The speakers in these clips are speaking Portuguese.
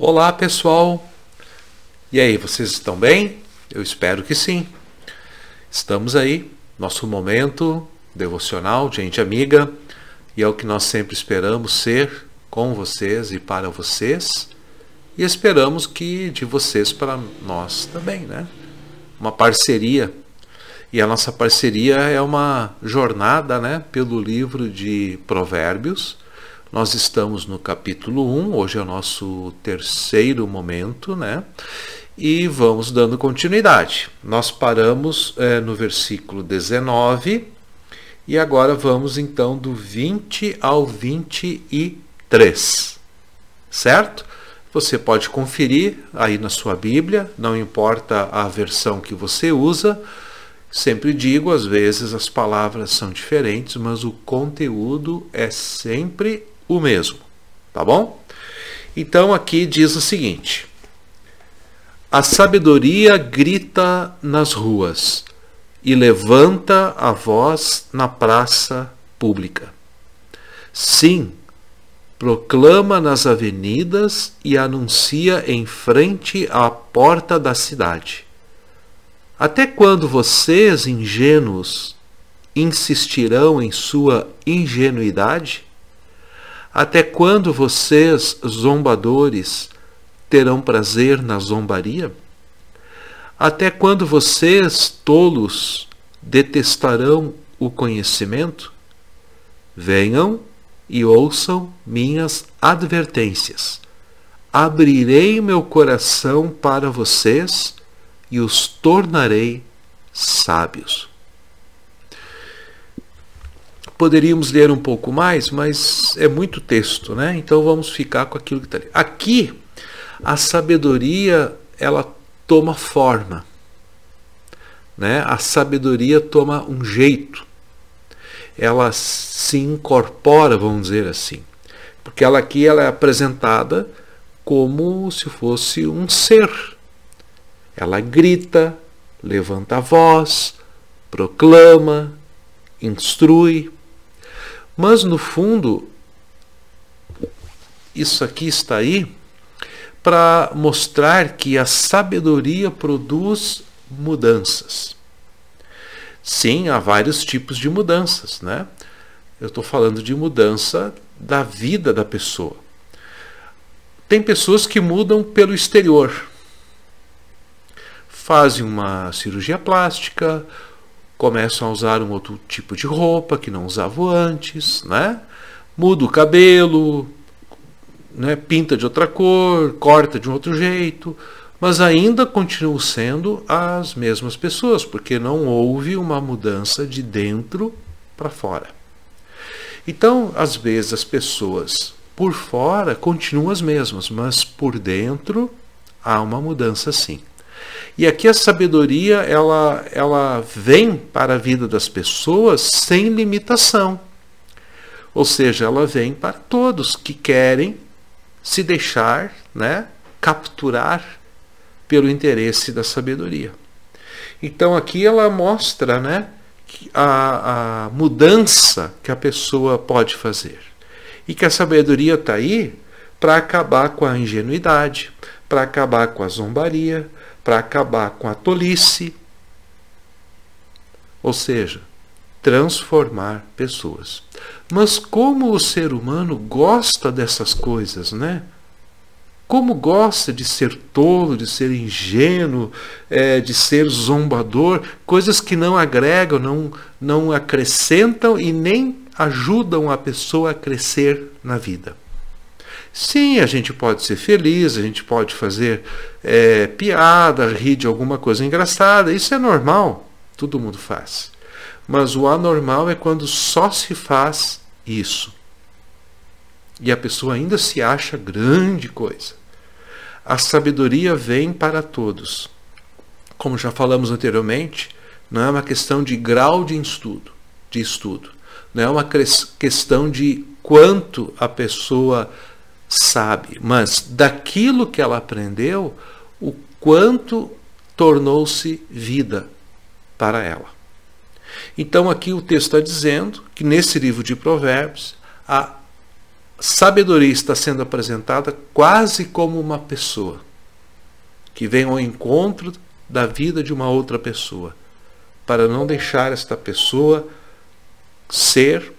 Olá pessoal! E aí, vocês estão bem? Eu espero que sim. Estamos aí, nosso momento devocional, gente amiga, e é o que nós sempre esperamos ser com vocês e para vocês, e esperamos que de vocês para nós também, né? Uma parceria. E a nossa parceria é uma jornada, né, pelo livro de Provérbios nós estamos no capítulo 1, hoje é o nosso terceiro momento, né? E vamos dando continuidade. Nós paramos é, no versículo 19 e agora vamos então do 20 ao 23, certo? Você pode conferir aí na sua Bíblia, não importa a versão que você usa. Sempre digo, às vezes as palavras são diferentes, mas o conteúdo é sempre o mesmo, tá bom? Então aqui diz o seguinte: A sabedoria grita nas ruas e levanta a voz na praça pública. Sim, proclama nas avenidas e anuncia em frente à porta da cidade. Até quando vocês, ingênuos, insistirão em sua ingenuidade? Até quando vocês, zombadores, terão prazer na zombaria? Até quando vocês, tolos, detestarão o conhecimento? Venham e ouçam minhas advertências. Abrirei meu coração para vocês e os tornarei sábios. Poderíamos ler um pouco mais, mas é muito texto, né? Então vamos ficar com aquilo que está ali. Aqui, a sabedoria ela toma forma, né? A sabedoria toma um jeito, ela se incorpora, vamos dizer assim, porque ela aqui ela é apresentada como se fosse um ser. Ela grita, levanta a voz, proclama, instrui. Mas no fundo, isso aqui está aí para mostrar que a sabedoria produz mudanças. Sim, há vários tipos de mudanças, né? Eu estou falando de mudança da vida da pessoa. Tem pessoas que mudam pelo exterior. Fazem uma cirurgia plástica, começam a usar um outro tipo de roupa que não usavam antes, né? Muda o cabelo, né? pinta de outra cor, corta de um outro jeito, mas ainda continuam sendo as mesmas pessoas, porque não houve uma mudança de dentro para fora. Então, às vezes as pessoas por fora continuam as mesmas, mas por dentro há uma mudança sim. E aqui a sabedoria ela, ela vem para a vida das pessoas sem limitação. Ou seja, ela vem para todos que querem se deixar né, capturar pelo interesse da sabedoria. Então aqui ela mostra né, a, a mudança que a pessoa pode fazer. E que a sabedoria está aí para acabar com a ingenuidade, para acabar com a zombaria, para acabar com a tolice. Ou seja, transformar pessoas. Mas como o ser humano gosta dessas coisas, né? Como gosta de ser tolo, de ser ingênuo, é, de ser zombador, coisas que não agregam, não, não acrescentam e nem ajudam a pessoa a crescer na vida. Sim, a gente pode ser feliz, a gente pode fazer é, piada, rir de alguma coisa engraçada, isso é normal, todo mundo faz. Mas o anormal é quando só se faz isso. E a pessoa ainda se acha grande coisa. A sabedoria vem para todos. Como já falamos anteriormente, não é uma questão de grau de estudo, de estudo. Não é uma questão de quanto a pessoa sabe, mas daquilo que ela aprendeu, o quanto tornou-se vida para ela. Então aqui o texto está dizendo que nesse livro de Provérbios a sabedoria está sendo apresentada quase como uma pessoa que vem ao encontro da vida de uma outra pessoa, para não deixar esta pessoa ser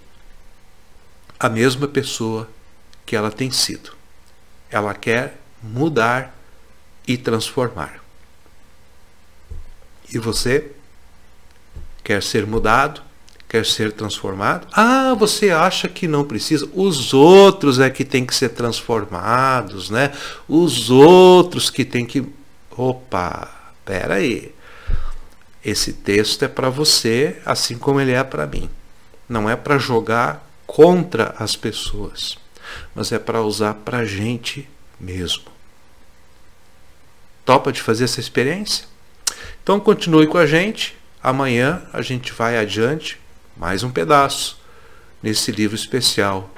a mesma pessoa que ela tem sido. Ela quer mudar e transformar. E você quer ser mudado, quer ser transformado? Ah, você acha que não precisa? Os outros é que tem que ser transformados, né? Os outros que tem que Opa, pera aí. Esse texto é para você, assim como ele é para mim. Não é para jogar contra as pessoas mas é para usar para a gente mesmo. Topa de fazer essa experiência? Então continue com a gente. Amanhã a gente vai adiante mais um pedaço nesse livro especial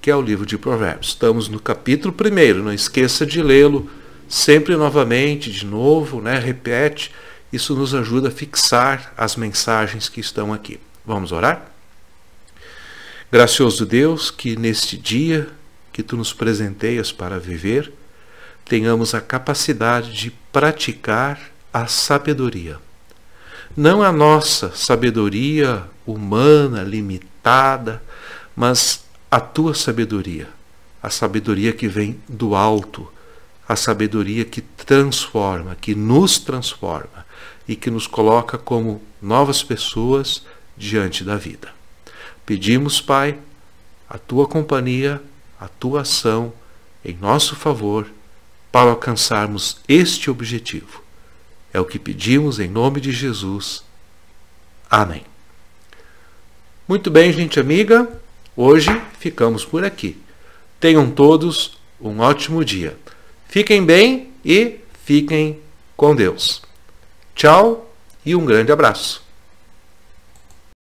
que é o livro de Provérbios. Estamos no capítulo primeiro. Não esqueça de lê-lo sempre novamente, de novo, né? Repete. Isso nos ajuda a fixar as mensagens que estão aqui. Vamos orar? Gracioso Deus, que neste dia que tu nos presenteias para viver, tenhamos a capacidade de praticar a sabedoria. Não a nossa sabedoria humana, limitada, mas a tua sabedoria, a sabedoria que vem do alto, a sabedoria que transforma, que nos transforma e que nos coloca como novas pessoas diante da vida. Pedimos, Pai, a tua companhia, a tua ação em nosso favor para alcançarmos este objetivo. É o que pedimos em nome de Jesus. Amém. Muito bem, gente amiga, hoje ficamos por aqui. Tenham todos um ótimo dia. Fiquem bem e fiquem com Deus. Tchau e um grande abraço.